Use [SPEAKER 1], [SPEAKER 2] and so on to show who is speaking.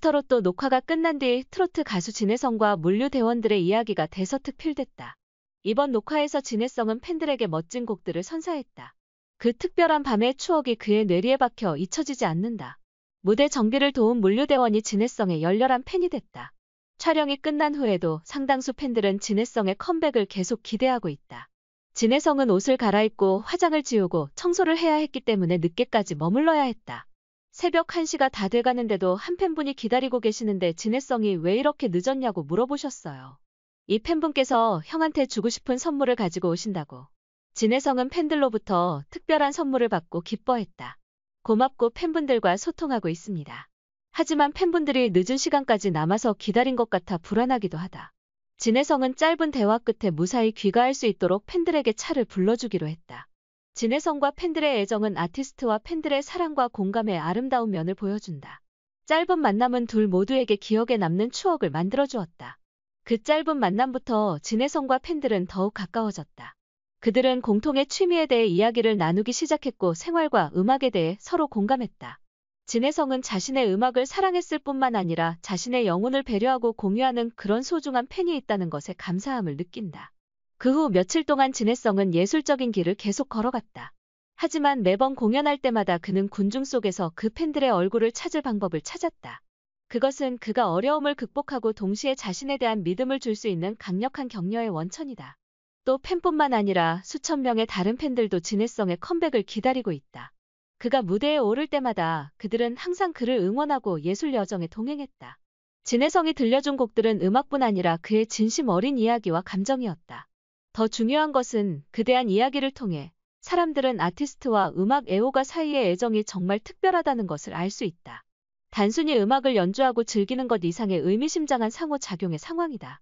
[SPEAKER 1] 힙스터로 또 녹화가 끝난 뒤 트로트 가수 진혜성과 물류 대원들의 이야기가 대서특필됐다. 이번 녹화에서 진혜성은 팬들에게 멋진 곡들을 선사했다. 그 특별한 밤의 추억이 그의 뇌리에 박혀 잊혀지지 않는다. 무대 정비를 도운 물류대원이 진혜성의 열렬한 팬이 됐다. 촬영이 끝난 후에도 상당수 팬들은 진혜성의 컴백을 계속 기대하고 있다. 진혜성은 옷을 갈아입고 화장을 지우고 청소를 해야 했기 때문에 늦게까지 머물러야 했다. 새벽 1시가 다 돼가는데도 한 팬분이 기다리고 계시는데 진해성이 왜 이렇게 늦었냐고 물어보셨어요. 이 팬분께서 형한테 주고 싶은 선물을 가지고 오신다고. 진해성은 팬들로부터 특별한 선물을 받고 기뻐했다. 고맙고 팬분들과 소통하고 있습니다. 하지만 팬분들이 늦은 시간까지 남아서 기다린 것 같아 불안하기도 하다. 진해성은 짧은 대화 끝에 무사히 귀가할 수 있도록 팬들에게 차를 불러주기로 했다. 진혜성과 팬들의 애정은 아티스트와 팬들의 사랑과 공감의 아름다운 면을 보여준다. 짧은 만남은 둘 모두에게 기억에 남는 추억을 만들어주었다. 그 짧은 만남부터 진혜성과 팬들은 더욱 가까워졌다. 그들은 공통의 취미에 대해 이야기를 나누기 시작했고 생활과 음악에 대해 서로 공감했다. 진혜성은 자신의 음악을 사랑했을 뿐만 아니라 자신의 영혼을 배려하고 공유하는 그런 소중한 팬이 있다는 것에 감사함을 느낀다. 그후 며칠 동안 진해성은 예술적인 길을 계속 걸어갔다. 하지만 매번 공연할 때마다 그는 군중 속에서 그 팬들의 얼굴을 찾을 방법을 찾았다. 그것은 그가 어려움을 극복하고 동시에 자신에 대한 믿음을 줄 수 있는 강력한 격려의 원천이다. 또 팬뿐만 아니라 수천 명의 다른 팬들도 진해성의 컴백을 기다리고 있다. 그가 무대에 오를 때마다 그들은 항상 그를 응원하고 예술 여정에 동행했다. 진해성이 들려준 곡들은 음악뿐 아니라 그의 진심 어린 이야기와 감정이었다. 더 중요한 것은 그대한 이야기를 통해 사람들은 아티스트와 음악 애호가 사이의 애정이 정말 특별하다는 것을 알 수 있다. 단순히 음악을 연주하고 즐기는 것 이상의 의미심장한 상호작용의 상황이다.